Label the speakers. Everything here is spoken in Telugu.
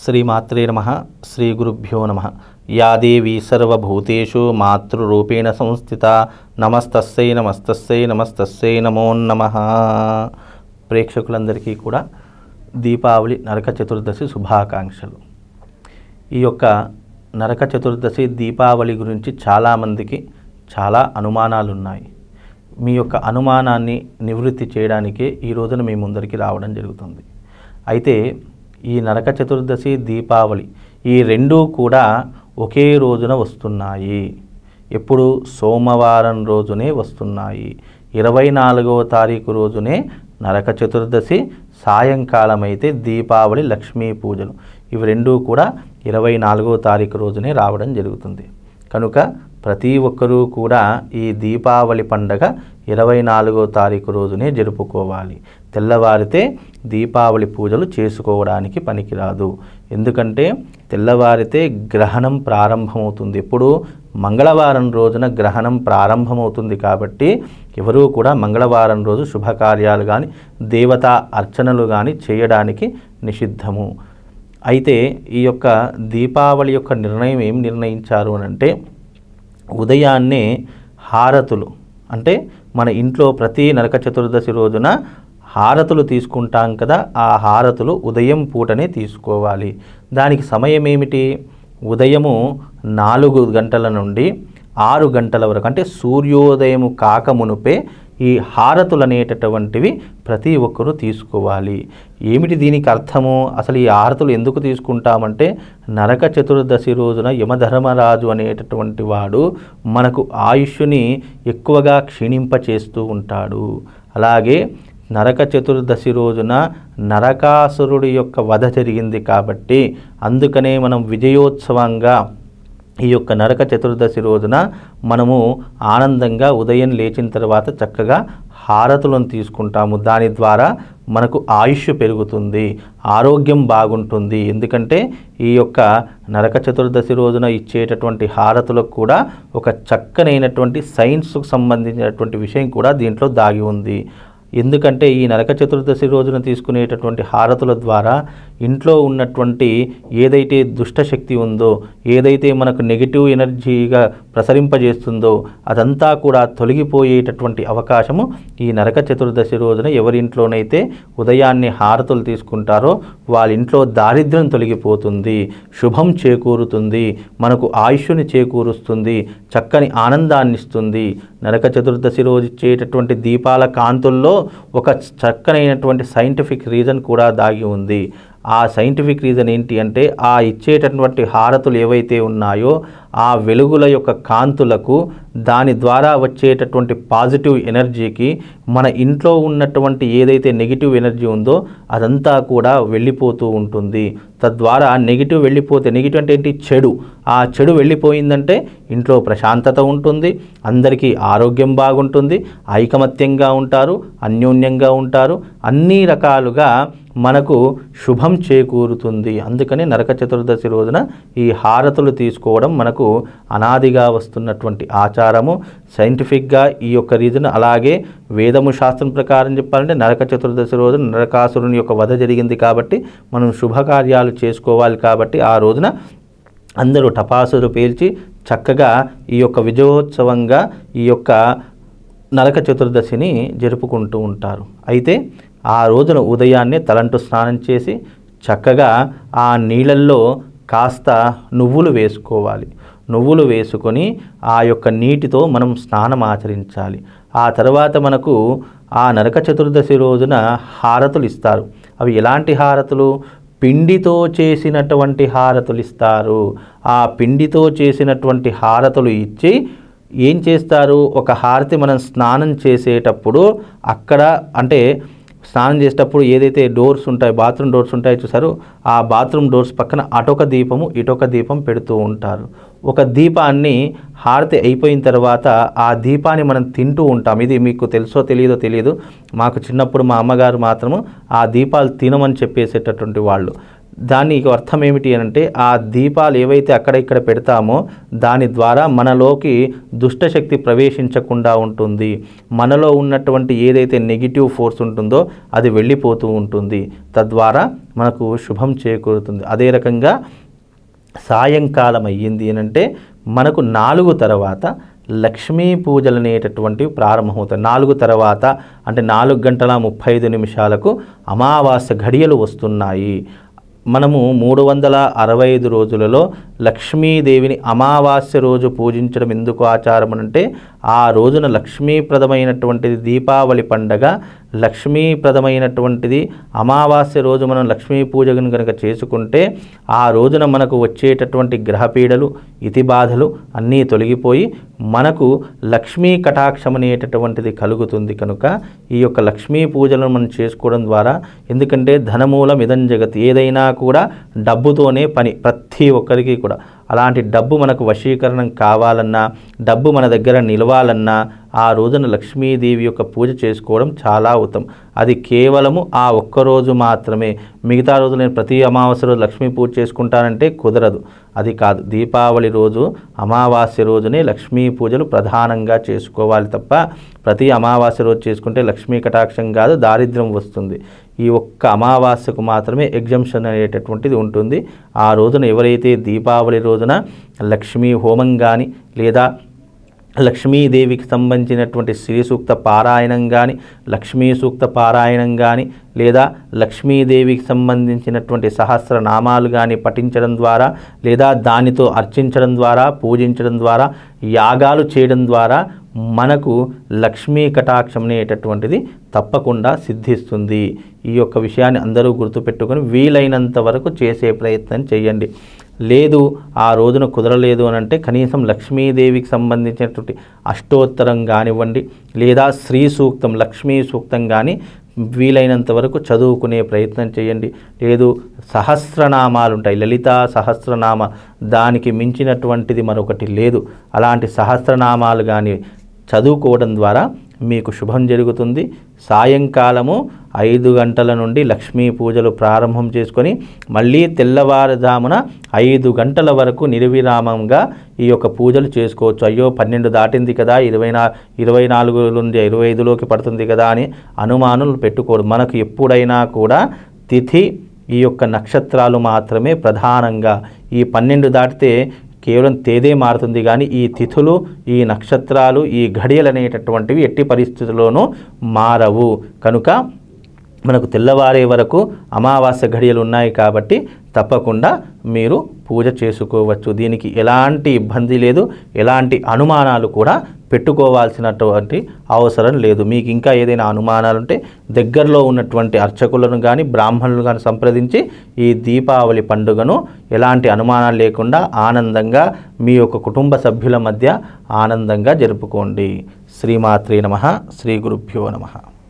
Speaker 1: శ్రీమాత్రే నమ శ్రీ గురుభ్యో నమ యాదేవి సర్వభూతేషు మాతృరూపేణ సంస్థిత నమస్తస్సై నమస్తస్సై నమస్తస్సై నమోన్నమ ప్రేక్షకులందరికీ కూడా దీపావళి నరక చతుర్దశి శుభాకాంక్షలు ఈ యొక్క నరక చతుర్దశి దీపావళి గురించి చాలామందికి చాలా అనుమానాలు ఉన్నాయి మీ యొక్క అనుమానాన్ని నివృత్తి చేయడానికే ఈ రోజున మీ ముందరికి రావడం జరుగుతుంది అయితే ఈ నరక చతుర్దశి దీపావళి ఈ రెండూ కూడా ఒకే రోజున వస్తున్నాయి ఎప్పుడు సోమవారం రోజునే వస్తున్నాయి ఇరవై నాలుగవ తారీఖు రోజునే నరక చతుర్దశి సాయంకాలం అయితే దీపావళి లక్ష్మీ పూజలు ఇవి రెండూ కూడా ఇరవై నాలుగో తారీఖు రోజునే రావడం జరుగుతుంది కనుక ప్రతి ఒక్కరూ కూడా ఈ దీపావళి పండగ ఇరవై నాలుగో తారీఖు రోజునే జరుపుకోవాలి తెల్లవారితే దీపావళి పూజలు చేసుకోవడానికి పనికిరాదు ఎందుకంటే తెల్లవారితే గ్రహణం ప్రారంభమవుతుంది ఎప్పుడు మంగళవారం రోజున గ్రహణం ప్రారంభమవుతుంది కాబట్టి ఎవరూ కూడా మంగళవారం రోజు శుభకార్యాలు కానీ దేవతా అర్చనలు కానీ చేయడానికి నిషిద్ధము అయితే ఈ యొక్క దీపావళి యొక్క నిర్ణయం ఏం నిర్ణయించారు అని అంటే ఉదయాన్నే హారతులు అంటే మన ఇంట్లో ప్రతి నరక చతుర్దశి రోజున హారతులు తీసుకుంటాం కదా ఆ హారతులు ఉదయం పూటనే తీసుకోవాలి దానికి సమయం ఏమిటి ఉదయము నాలుగు గంటల నుండి ఆరు గంటల వరకు అంటే సూర్యోదయం కాక మునుపే ఈ హారతులు అనేటటువంటివి ప్రతి ఒక్కరూ తీసుకోవాలి ఏమిటి దీనికి అర్థము అసలు ఈ హారతులు ఎందుకు తీసుకుంటామంటే నరక చతుర్దశి రోజున యమధర్మరాజు అనేటటువంటి వాడు మనకు ఆయుష్ని ఎక్కువగా క్షీణింపచేస్తూ ఉంటాడు అలాగే నరక చతుర్దశి రోజున నరకాసురుడి యొక్క వధ జరిగింది కాబట్టి అందుకనే మనం విజయోత్సవంగా ఈ యొక్క నరక చతుర్దశి రోజున మనము ఆనందంగా ఉదయం లేచిన తర్వాత చక్కగా హారతులను తీసుకుంటాము దాని ద్వారా మనకు ఆయుష్ పెరుగుతుంది ఆరోగ్యం బాగుంటుంది ఎందుకంటే ఈ యొక్క నరక చతుర్దశి రోజున ఇచ్చేటటువంటి హారతులకు కూడా ఒక చక్కనైనటువంటి సైన్స్కు సంబంధించినటువంటి విషయం కూడా దీంట్లో దాగి ఉంది ఎందుకంటే ఈ నరక చతుర్దశి రోజున తీసుకునేటటువంటి హారతుల ద్వారా ఇంట్లో ఉన్నటువంటి ఏదైతే దుష్టశక్తి ఉందో ఏదైతే మనకు నెగిటివ్ ఎనర్జీగా ప్రసరింపజేస్తుందో అదంతా కూడా తొలగిపోయేటటువంటి అవకాశము ఈ నరక చతుర్దశి రోజున ఎవరింట్లోనైతే ఉదయాన్నే హారతులు తీసుకుంటారో వాళ్ళింట్లో దారిద్ర్యం తొలగిపోతుంది శుభం చేకూరుతుంది మనకు ఆయుష్ని చేకూరుస్తుంది చక్కని ఆనందాన్ని ఇస్తుంది నరక చతుర్దశి రోజు ఇచ్చేటటువంటి దీపాల కాంతుల్లో ఒక చక్కనైనటువంటి సైంటిఫిక్ రీజన్ కూడా దాగి ఉంది ఆ సైంటిఫిక్ రీజన్ ఏంటి అంటే ఆ ఇచ్చేటటువంటి హారతులు ఏవైతే ఉన్నాయో ఆ వెలుగుల యొక్క కాంతులకు దాని ద్వారా వచ్చేటటువంటి పాజిటివ్ ఎనర్జీకి మన ఇంట్లో ఉన్నటువంటి ఏదైతే నెగిటివ్ ఎనర్జీ ఉందో అదంతా కూడా వెళ్ళిపోతూ ఉంటుంది తద్వారా నెగిటివ్ వెళ్ళిపోతే నెగిటివ్ అంటే ఏంటి చెడు ఆ చెడు వెళ్ళిపోయిందంటే ఇంట్లో ప్రశాంతత ఉంటుంది అందరికీ ఆరోగ్యం బాగుంటుంది ఐకమత్యంగా ఉంటారు అన్యోన్యంగా ఉంటారు అన్ని రకాలుగా మనకు శుభం చేకూరుతుంది అందుకని నరక చతుర్దశి రోజున ఈ హారతులు తీసుకోవడం మనకు అనాదిగా వస్తున్నటువంటి ఆచారము సైంటిఫిక్గా ఈ యొక్క రీజన్ అలాగే వేదము శాస్త్రం ప్రకారం చెప్పాలంటే నరక చతుర్దశి రోజున నరకాసురుని యొక్క వధ జరిగింది కాబట్టి మనం శుభకార్యాలు చేసుకోవాలి కాబట్టి ఆ రోజున అందరూ టపాసులు పేల్చి చక్కగా ఈ యొక్క విజయోత్సవంగా ఈ యొక్క నరక చతుర్దశిని జరుపుకుంటూ ఉంటారు అయితే ఆ రోజున ఉదయాన్నే తలంటు స్నానం చేసి చక్కగా ఆ నీళ్ళల్లో కాస్త నువ్వులు వేసుకోవాలి నువ్వులు వేసుకొని ఆ యొక్క నీటితో మనం స్నానం ఆచరించాలి ఆ తర్వాత మనకు ఆ నరక చతుర్దశి రోజున హారతులు ఇస్తారు అవి ఎలాంటి హారతులు పిండితో చేసినటువంటి హారతులు ఇస్తారు ఆ పిండితో చేసినటువంటి హారతులు ఇచ్చి ఏం చేస్తారు ఒక హారతి మనం స్నానం చేసేటప్పుడు అక్కడ అంటే స్నానం చేసేటప్పుడు ఏదైతే డోర్స్ ఉంటాయి బాత్రూమ్ డోర్స్ ఉంటాయో చూసారు ఆ బాత్రూమ్ డోర్స్ పక్కన అటొక దీపము ఇటొక దీపం పెడుతూ ఉంటారు ఒక దీపాన్ని హారతి అయిపోయిన తర్వాత ఆ దీపాన్ని మనం తింటూ ఉంటాం ఇది మీకు తెలుసో తెలియదో తెలియదు మాకు చిన్నప్పుడు మా అమ్మగారు మాత్రము ఆ దీపాలు తినమని చెప్పేసేటటువంటి వాళ్ళు దాని అర్థం ఏమిటి అంటే ఆ దీపాలు ఏవైతే అక్కడ ఇక్కడ పెడతామో దాని ద్వారా మనలోకి దుష్టశక్తి ప్రవేశించకుండా ఉంటుంది మనలో ఉన్నటువంటి ఏదైతే నెగిటివ్ ఫోర్స్ ఉంటుందో అది వెళ్ళిపోతూ ఉంటుంది తద్వారా మనకు శుభం చేకూరుతుంది అదే రకంగా సాయంకాలం అయ్యింది అంటే మనకు నాలుగు తర్వాత లక్ష్మీ పూజలు అనేటటువంటివి ప్రారంభమవుతాయి నాలుగు తర్వాత అంటే నాలుగు గంటల ముప్పై ఐదు నిమిషాలకు అమావాస్య ఘడియలు వస్తున్నాయి మనము మూడు వందల అరవై ఐదు రోజులలో లక్ష్మీదేవిని అమావాస్య రోజు పూజించడం ఎందుకు ఆచారం అంటే ఆ రోజున లక్ష్మీప్రదమైనటువంటిది దీపావళి పండగ లక్ష్మీప్రదమైనటువంటిది అమావాస్య రోజు మనం లక్ష్మీ పూజను కనుక చేసుకుంటే ఆ రోజున మనకు వచ్చేటటువంటి గ్రహపీడలు ఇతి బాధలు అన్నీ తొలగిపోయి మనకు లక్ష్మీ కటాక్షం అనేటటువంటిది కలుగుతుంది కనుక ఈ యొక్క లక్ష్మీ పూజలను మనం చేసుకోవడం ద్వారా ఎందుకంటే ధనమూలం ఇదం జగత్ ఏదైనా కూడా డబ్బుతోనే పని ప్రతి ఒక్కరికి కూడా అలాంటి డబ్బు మనకు వశీకరణం కావాలన్నా డబ్బు మన దగ్గర నిలవాలన్నా ఆ రోజున లక్ష్మీదేవి యొక్క పూజ చేసుకోవడం చాలా ఉత్తమం అది కేవలము ఆ ఒక్కరోజు మాత్రమే మిగతా రోజు నేను ప్రతి అమావాస్య రోజు లక్ష్మీ పూజ చేసుకుంటానంటే కుదరదు అది కాదు దీపావళి రోజు అమావాస్య రోజునే లక్ష్మీ పూజలు ప్రధానంగా చేసుకోవాలి తప్ప ప్రతి అమావాస్య రోజు చేసుకుంటే లక్ష్మీ కటాక్షం కాదు దారిద్ర్యం వస్తుంది ఈ ఒక్క అమావాస్యకు మాత్రమే ఎగ్జంషన్ అనేటటువంటిది ఉంటుంది ఆ రోజున ఎవరైతే దీపావళి రోజున లక్ష్మీ హోమం కానీ లేదా లక్ష్మీదేవికి సంబంధించినటువంటి శ్రీ సూక్త పారాయణం కానీ లక్ష్మీ సూక్త పారాయణం కానీ లేదా లక్ష్మీదేవికి సంబంధించినటువంటి సహస్రనామాలు కానీ పఠించడం ద్వారా లేదా దానితో అర్చించడం ద్వారా పూజించడం ద్వారా యాగాలు చేయడం ద్వారా మనకు లక్ష్మీ కటాక్షం అనేటటువంటిది తప్పకుండా సిద్ధిస్తుంది ఈ యొక్క విషయాన్ని అందరూ గుర్తుపెట్టుకొని వీలైనంత వరకు చేసే ప్రయత్నం చేయండి లేదు ఆ రోజున కుదరలేదు అని అంటే కనీసం లక్ష్మీదేవికి సంబంధించినటువంటి అష్టోత్తరం కానివ్వండి లేదా శ్రీ సూక్తం లక్ష్మీ సూక్తం కానీ వీలైనంత వరకు చదువుకునే ప్రయత్నం చేయండి లేదు సహస్రనామాలు ఉంటాయి లలిత సహస్రనామ దానికి మించినటువంటిది మరొకటి లేదు అలాంటి సహస్రనామాలు కానీ చదువుకోవడం ద్వారా మీకు శుభం జరుగుతుంది సాయంకాలము ఐదు గంటల నుండి లక్ష్మీ పూజలు ప్రారంభం చేసుకొని మళ్ళీ తెల్లవారుజామున ఐదు గంటల వరకు నిర్విరామంగా ఈ యొక్క పూజలు చేసుకోవచ్చు అయ్యో పన్నెండు దాటింది కదా ఇరవై నా ఇరవై నాలుగు నుండి ఇరవై ఐదులోకి పడుతుంది కదా అని అనుమానులు పెట్టుకోరు మనకు ఎప్పుడైనా కూడా తిథి ఈ యొక్క నక్షత్రాలు మాత్రమే ప్రధానంగా ఈ పన్నెండు దాటితే కేవలం తేదే మారుతుంది కానీ ఈ తిథులు ఈ నక్షత్రాలు ఈ ఘడియలు అనేటటువంటివి ఎట్టి పరిస్థితుల్లోనూ మారవు కనుక మనకు తెల్లవారే వరకు అమావాస్య ఘడియలు ఉన్నాయి కాబట్టి తప్పకుండా మీరు పూజ చేసుకోవచ్చు దీనికి ఎలాంటి ఇబ్బంది లేదు ఎలాంటి అనుమానాలు కూడా పెట్టుకోవాల్సినటువంటి అవసరం లేదు మీకు ఇంకా ఏదైనా అనుమానాలు ఉంటే దగ్గరలో ఉన్నటువంటి అర్చకులను కానీ బ్రాహ్మణులు కానీ సంప్రదించి ఈ దీపావళి పండుగను ఎలాంటి అనుమానాలు లేకుండా ఆనందంగా మీ యొక్క కుటుంబ సభ్యుల మధ్య ఆనందంగా జరుపుకోండి శ్రీమాత్రి నమ శ్రీ గురుభ్యో నమ